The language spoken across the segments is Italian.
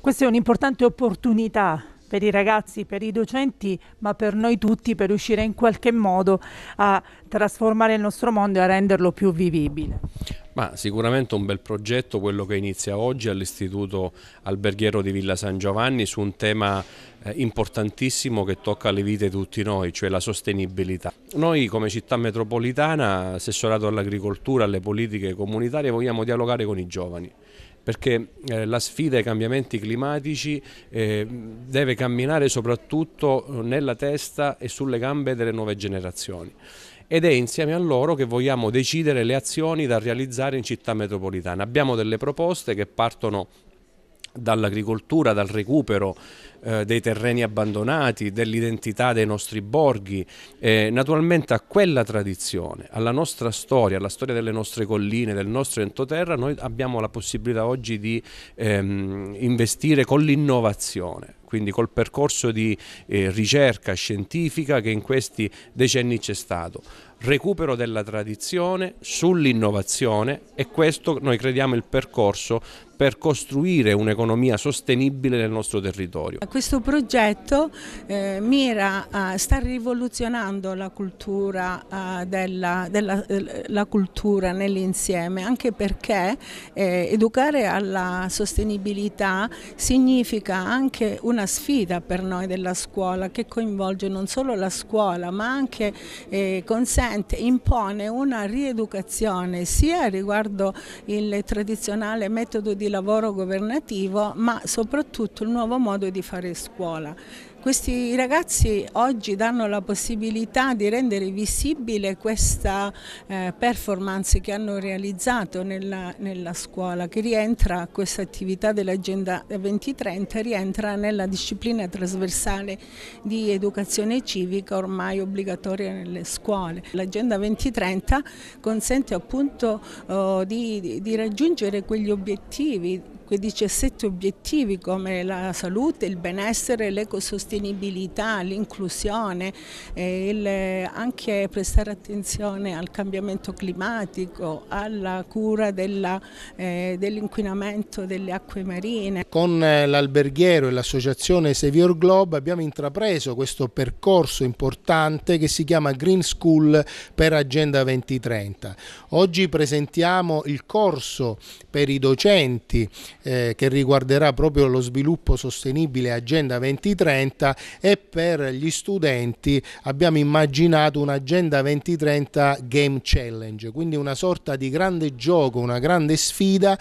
Questa è un'importante opportunità per i ragazzi, per i docenti, ma per noi tutti per riuscire in qualche modo a trasformare il nostro mondo e a renderlo più vivibile. Ma sicuramente un bel progetto quello che inizia oggi all'Istituto Alberghiero di Villa San Giovanni su un tema eh, importantissimo che tocca le vite di tutti noi, cioè la sostenibilità. Noi come città metropolitana, assessorato all'agricoltura, alle politiche comunitarie, vogliamo dialogare con i giovani perché eh, la sfida ai cambiamenti climatici eh, deve camminare soprattutto eh, nella testa e sulle gambe delle nuove generazioni ed è insieme a loro che vogliamo decidere le azioni da realizzare in città metropolitana. Abbiamo delle proposte che partono dall'agricoltura, dal recupero eh, dei terreni abbandonati, dell'identità dei nostri borghi, eh, naturalmente a quella tradizione, alla nostra storia, alla storia delle nostre colline, del nostro entoterra, noi abbiamo la possibilità oggi di ehm, investire con l'innovazione quindi col percorso di eh, ricerca scientifica che in questi decenni c'è stato recupero della tradizione, sull'innovazione e questo noi crediamo il percorso per costruire un'economia sostenibile nel nostro territorio. Questo progetto eh, mira, a, sta rivoluzionando la cultura, eh, della, della, eh, la cultura nell'insieme, anche perché eh, educare alla sostenibilità significa anche una sfida per noi della scuola che coinvolge non solo la scuola ma anche eh, consente sicuramente impone una rieducazione sia riguardo il tradizionale metodo di lavoro governativo ma soprattutto il nuovo modo di fare scuola. Questi ragazzi oggi danno la possibilità di rendere visibile questa eh, performance che hanno realizzato nella, nella scuola, che rientra, questa attività dell'Agenda 2030 rientra nella disciplina trasversale di educazione civica ormai obbligatoria nelle scuole. L'Agenda 2030 consente appunto oh, di, di raggiungere quegli obiettivi quei 17 obiettivi come la salute, il benessere, l'ecosostenibilità, l'inclusione, eh, anche prestare attenzione al cambiamento climatico, alla cura eh, dell'inquinamento dell delle acque marine. Con eh, l'alberghiero e l'associazione Sevier Globe abbiamo intrapreso questo percorso importante che si chiama Green School per Agenda 2030. Oggi presentiamo il corso per i docenti eh, che riguarderà proprio lo sviluppo sostenibile Agenda 2030 e per gli studenti abbiamo immaginato un'Agenda 2030 Game Challenge, quindi una sorta di grande gioco, una grande sfida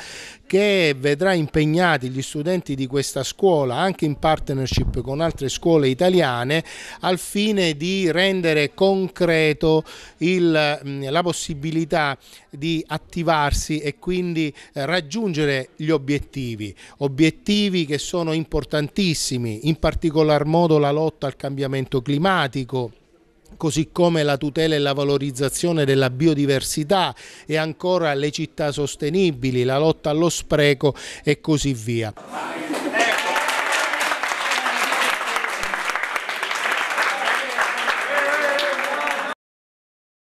che vedrà impegnati gli studenti di questa scuola anche in partnership con altre scuole italiane al fine di rendere concreto il, mm, la possibilità di attivarsi e quindi eh, raggiungere gli obiettivi, obiettivi che sono importantissimi, in particolar modo la lotta al cambiamento climatico, così come la tutela e la valorizzazione della biodiversità e ancora le città sostenibili, la lotta allo spreco e così via.